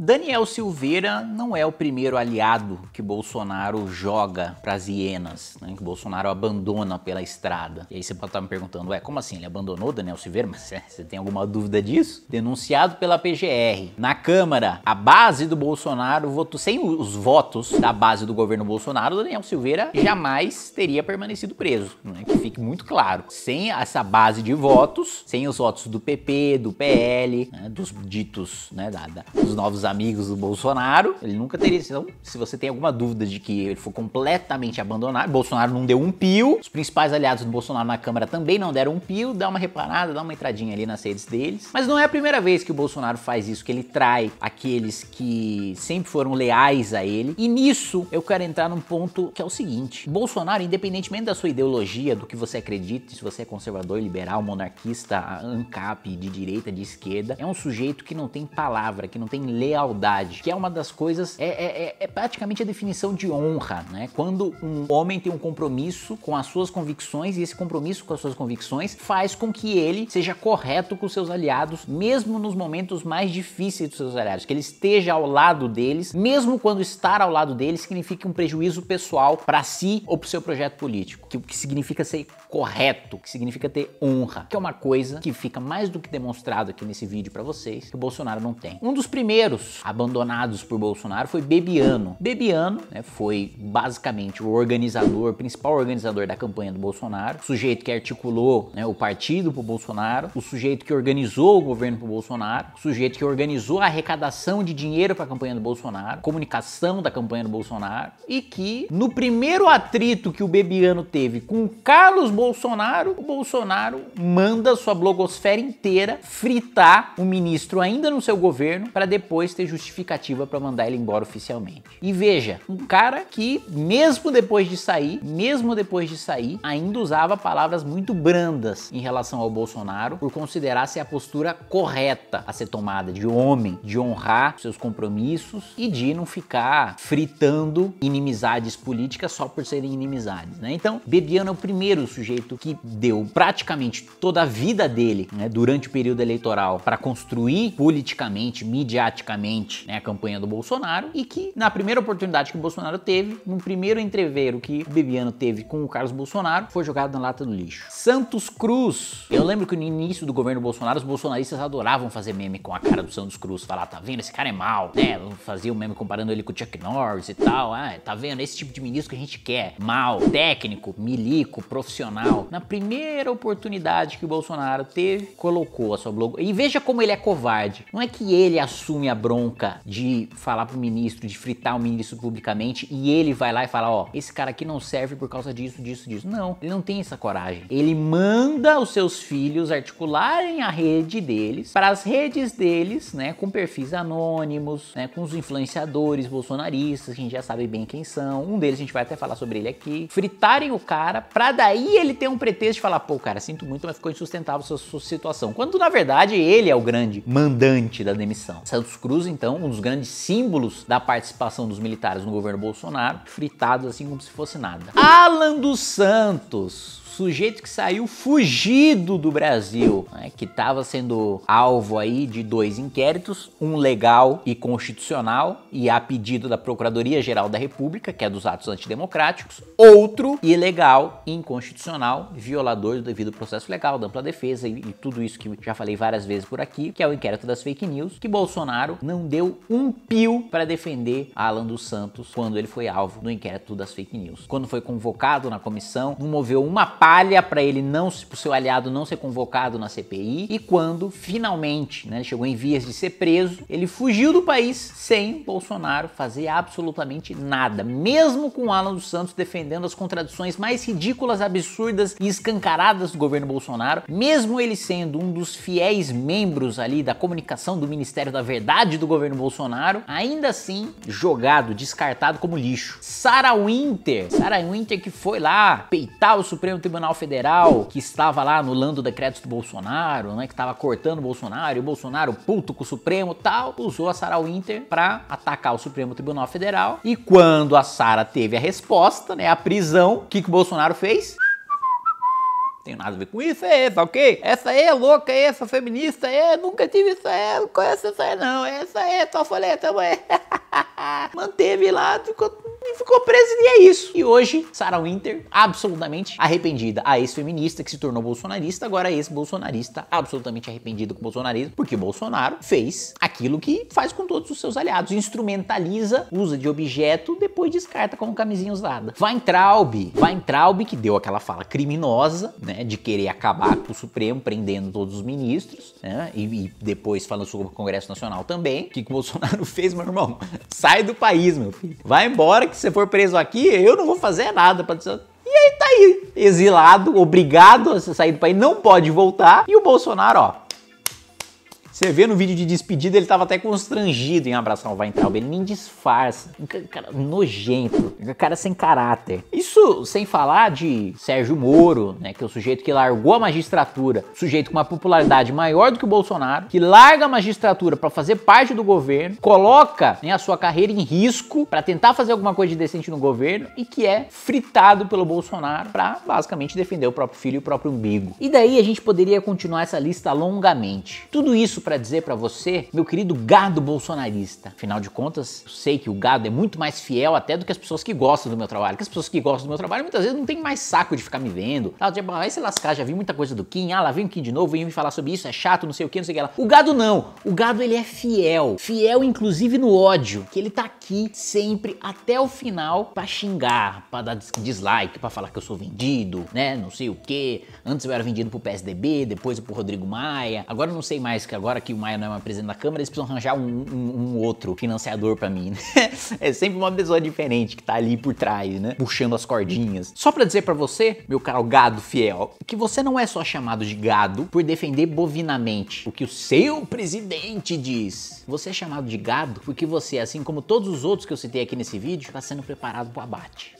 Daniel Silveira não é o primeiro aliado que Bolsonaro joga para as hienas, né, que Bolsonaro abandona pela estrada. E aí você pode estar tá me perguntando, é como assim? Ele abandonou Daniel Silveira? Mas é, você tem alguma dúvida disso? Denunciado pela PGR. Na Câmara, a base do Bolsonaro votou, sem os votos da base do governo Bolsonaro, Daniel Silveira jamais teria permanecido preso. Né, que fique muito claro. Sem essa base de votos, sem os votos do PP, do PL, né, dos ditos, né, da, da, dos novos amigos do Bolsonaro, ele nunca teria. Então, se você tem alguma dúvida de que ele foi completamente abandonado, Bolsonaro não deu um pio, os principais aliados do Bolsonaro na Câmara também não deram um pio, dá uma reparada, dá uma entradinha ali nas redes deles. Mas não é a primeira vez que o Bolsonaro faz isso, que ele trai aqueles que sempre foram leais a ele. E nisso eu quero entrar num ponto que é o seguinte: Bolsonaro, independentemente da sua ideologia, do que você acredita, se você é conservador, liberal, monarquista, ANCAP, de direita, de esquerda, é um sujeito que não tem palavra, que não tem lealdade lealdade, que é uma das coisas, é, é, é, é praticamente a definição de honra, né? Quando um homem tem um compromisso com as suas convicções e esse compromisso com as suas convicções faz com que ele seja correto com seus aliados, mesmo nos momentos mais difíceis dos seus aliados, que ele esteja ao lado deles, mesmo quando estar ao lado deles significa um prejuízo pessoal para si ou para o seu projeto político, que, que significa ser correto, que significa ter honra, que é uma coisa que fica mais do que demonstrado aqui nesse vídeo para vocês que o Bolsonaro não tem. Um dos primeiros abandonados por Bolsonaro foi Bebiano. Bebiano né, foi basicamente o organizador, principal organizador da campanha do Bolsonaro, o sujeito que articulou né, o partido pro Bolsonaro, o sujeito que organizou o governo pro Bolsonaro, o sujeito que organizou a arrecadação de dinheiro para a campanha do Bolsonaro, comunicação da campanha do Bolsonaro, e que no primeiro atrito que o Bebiano teve com Carlos Bolsonaro, o Bolsonaro manda sua blogosfera inteira fritar o ministro ainda no seu governo para depois ter justificativa para mandar ele embora oficialmente. E veja, um cara que mesmo depois de sair, mesmo depois de sair, ainda usava palavras muito brandas em relação ao Bolsonaro por considerar ser a postura correta a ser tomada de homem, de honrar seus compromissos e de não ficar fritando inimizades políticas só por serem inimizades, né? Então, Bebiano é o primeiro sujeito que deu praticamente toda a vida dele, né, durante o período eleitoral para construir politicamente, midiaticamente duramente né, a campanha do Bolsonaro e que na primeira oportunidade que o Bolsonaro teve, no primeiro entreveiro que o Bebiano teve com o Carlos Bolsonaro, foi jogado na lata do lixo. Santos Cruz. Eu lembro que no início do governo Bolsonaro, os bolsonaristas adoravam fazer meme com a cara do Santos Cruz, falar, tá vendo, esse cara é mal, né? Fazia um meme comparando ele com o Chuck Norris e tal, ah, tá vendo, esse tipo de ministro que a gente quer, mal, técnico, milico, profissional. Na primeira oportunidade que o Bolsonaro teve, colocou a sua blog... E veja como ele é covarde. Não é que ele assume a bronca de falar pro ministro, de fritar o ministro publicamente e ele vai lá e fala: ó, esse cara aqui não serve por causa disso, disso, disso. Não, ele não tem essa coragem. Ele manda os seus filhos articularem a rede deles para as redes deles, né, com perfis anônimos, né, com os influenciadores bolsonaristas, que a gente já sabe bem quem são. Um deles a gente vai até falar sobre ele aqui. Fritarem o cara para daí ele ter um pretexto de falar: pô, cara, sinto muito, mas ficou insustentável sua, sua situação. Quando na verdade ele é o grande mandante da demissão. Santos Cruz Cruz, então, um dos grandes símbolos da participação dos militares no governo Bolsonaro, fritados assim como se fosse nada. Alan dos Santos, sujeito que saiu fugido do Brasil, né, que estava sendo alvo aí de dois inquéritos, um legal e constitucional, e a pedido da Procuradoria-Geral da República, que é dos atos antidemocráticos, outro ilegal e inconstitucional, violador do devido processo legal, da ampla defesa e, e tudo isso que já falei várias vezes por aqui, que é o inquérito das fake news, que Bolsonaro não deu um pio para defender Alan dos Santos quando ele foi alvo do inquérito das fake news. Quando foi convocado na comissão, não moveu uma parte falha para ele não, o seu aliado não ser convocado na CPI e quando finalmente, né, chegou em vias de ser preso, ele fugiu do país sem Bolsonaro fazer absolutamente nada, mesmo com Alan dos Santos defendendo as contradições mais ridículas, absurdas e escancaradas do governo Bolsonaro, mesmo ele sendo um dos fiéis membros ali da comunicação do Ministério da Verdade do governo Bolsonaro, ainda assim jogado, descartado como lixo. Sarah Winter, Sarah Winter que foi lá peitar o Supremo Tribunal Tribunal Federal que estava lá anulando decretos do Bolsonaro, né, que estava cortando o Bolsonaro, e o Bolsonaro puto com o Supremo tal, usou a Sara Winter para atacar o Supremo Tribunal Federal. E quando a Sara teve a resposta, né, a prisão, o que, que o Bolsonaro fez? tenho nada a ver com isso, é essa, ok? Essa é louca, é essa feminista, é, nunca tive isso, é, não conheço essa é não, essa é, só falei, também. Manteve lá, ficou e ficou presa e é isso. E hoje, Sarah Winter, absolutamente arrependida, a ex-feminista que se tornou bolsonarista, agora ex-bolsonarista, absolutamente arrependida com o bolsonarismo, porque Bolsonaro fez aquilo que faz com todos os seus aliados, instrumentaliza, usa de objeto, depois descarta como camisinha usada. Weintraub, Weintraub que deu aquela fala criminosa, né, de querer acabar com o Supremo, prendendo todos os ministros, né, e, e depois falando sobre o Congresso Nacional também, o que, que o Bolsonaro fez, meu irmão? Sai do país, meu filho. Vai embora que você for preso aqui, eu não vou fazer nada para você. E aí tá aí, exilado, obrigado a sair do país, não pode voltar. E o Bolsonaro, ó, você vê no vídeo de despedida, ele tava até constrangido em abraçar o Weintraub. Ele nem disfarça. Um cara nojento. Um cara sem caráter. Isso sem falar de Sérgio Moro, né? Que é o sujeito que largou a magistratura. Sujeito com uma popularidade maior do que o Bolsonaro. Que larga a magistratura para fazer parte do governo. Coloca né, a sua carreira em risco para tentar fazer alguma coisa de decente no governo. E que é fritado pelo Bolsonaro para basicamente defender o próprio filho e o próprio umbigo. E daí a gente poderia continuar essa lista longamente. Tudo isso para dizer para você, meu querido gado bolsonarista. Afinal de contas, eu sei que o gado é muito mais fiel até do que as pessoas que gostam do meu trabalho. Porque as pessoas que gostam do meu trabalho muitas vezes não tem mais saco de ficar me vendo. Tá, tipo, ah, vai se lascar, já vi muita coisa do Kim. Ah, lá vem o Kim de novo, vem me falar sobre isso, é chato, não sei o que, não sei o que lá. O gado não. O gado ele é fiel. Fiel inclusive no ódio, que ele tá aqui sempre até o final para xingar, para dar dislike, para falar que eu sou vendido, né? Não sei o que. Antes eu era vendido pro PSDB, depois pro Rodrigo Maia. Agora eu não sei mais que agora que o Maia não é uma presidente da Câmara, eles precisam arranjar um, um, um outro financiador para mim. Né? é sempre uma pessoa diferente que tá ali por trás, né? Puxando as cordinhas. Só para dizer para você, meu caro gado fiel, que você não é só chamado de gado por defender bovinamente o que o seu presidente diz. Você é chamado de gado porque você, assim como todos os outros que eu citei aqui nesse vídeo, está sendo preparado para o abate.